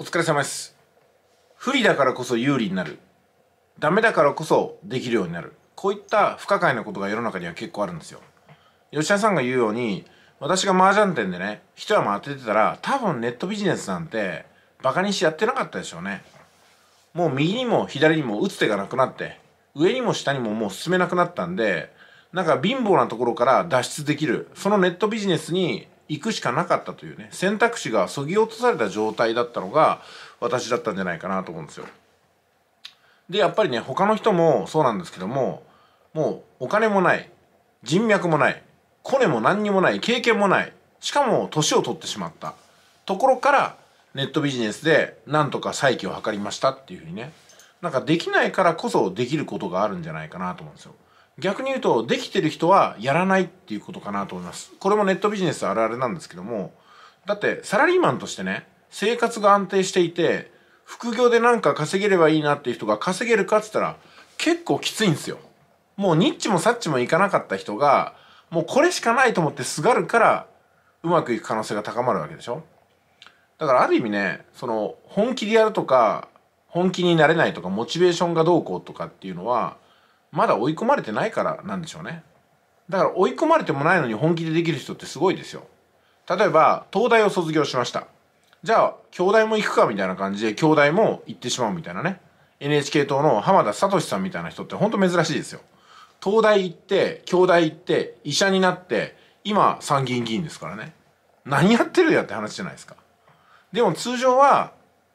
お疲れ様です。不利だからこそ有利になる。ダメだからこそできるようになる。こういった不可解なことが世の中には結構あるんですよ。吉田さんが言うように、私が麻雀店でね、一山当ててたら、多分ネットビジネスなんて、バカにしてやってなかったでしょうね。もう右にも左にも打つ手がなくなって、上にも下にももう進めなくなったんで、なんか貧乏なところから脱出できる、そのネットビジネスに行くしかなかったというね選択肢がそぎ落とされた状態だったのが私だったんじゃないかなと思うんですよ。でやっぱりね他の人もそうなんですけどももうお金もない人脈もないコネも何にもない経験もないしかも年を取ってしまったところからネットビジネスでなんとか再起を図りましたっていうふうにねなんかできないからこそできることがあるんじゃないかなと思うんですよ。逆に言うとできてる人はやらないっていうことかなと思いますこれもネットビジネスあるあるなんですけどもだってサラリーマンとしてね生活が安定していて副業でなんか稼げればいいなっていう人が稼げるかっつったら結構きついんですよもうニッチもサッチもいかなかった人がもうこれしかないと思ってすがるからうまくいく可能性が高まるわけでしょだからある意味ねその本気でやるとか本気になれないとかモチベーションがどうこうとかっていうのはまだ追い込まれてないからなんでしょうねだから追い込まれてもないのに本気でできる人ってすごいですよ例えば東大を卒業しましたじゃあ京大も行くかみたいな感じで京大も行ってしまうみたいなね NHK 党の浜田聡さんみたいな人ってほんと珍しいですよ東大行って京大行って医者になって今参議院議員ですからね何やってるやって話じゃないですかでも通常は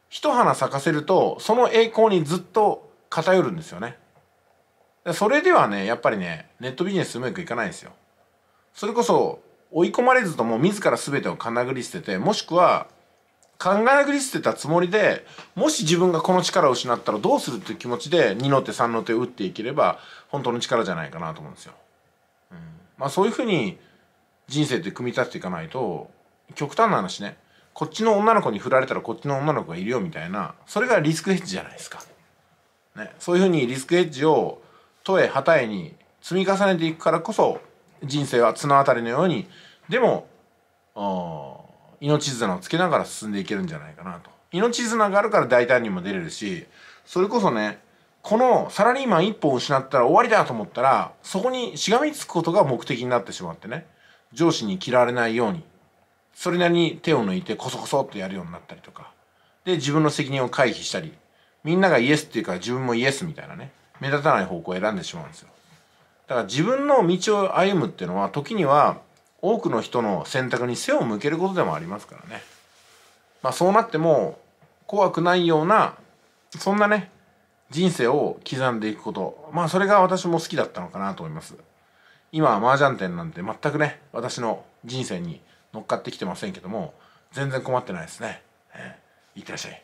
一花咲かせるとその栄光にずっと偏るんですよねそれではね、やっぱりね、ネットビジネスうまくいかないんですよ。それこそ、追い込まれずとも自ら全てをかなぐり捨てて、もしくは、かなぐり捨てたつもりで、もし自分がこの力を失ったらどうするっていう気持ちで、2の手3の手を打っていければ、本当の力じゃないかなと思うんですよ。うん、まあそういうふうに、人生って組み立てていかないと、極端な話ね、こっちの女の子に振られたらこっちの女の子がいるよみたいな、それがリスクヘッジじゃないですか。ね、そういうふうにリスクヘッジをとえはたえに積み重ねていくからこそ人生は綱渡りのようにでも命綱をつけながら進んでいけるんじゃないかなと命綱があるから大胆にも出れるしそれこそねこのサラリーマン一本失ったら終わりだと思ったらそこにしがみつくことが目的になってしまってね上司に嫌われないようにそれなりに手を抜いてコソコソっとやるようになったりとかで自分の責任を回避したりみんながイエスっていうから自分もイエスみたいなね目立たない方向を選んでしまうんですよだから自分の道を歩むっていうのは時には多くの人の選択に背を向けることでもありますからねまあそうなっても怖くないようなそんなね人生を刻んでいくことまあそれが私も好きだったのかなと思います今麻雀店なんて全くね私の人生に乗っかってきてませんけども全然困ってないですね、えー、いってらっしゃい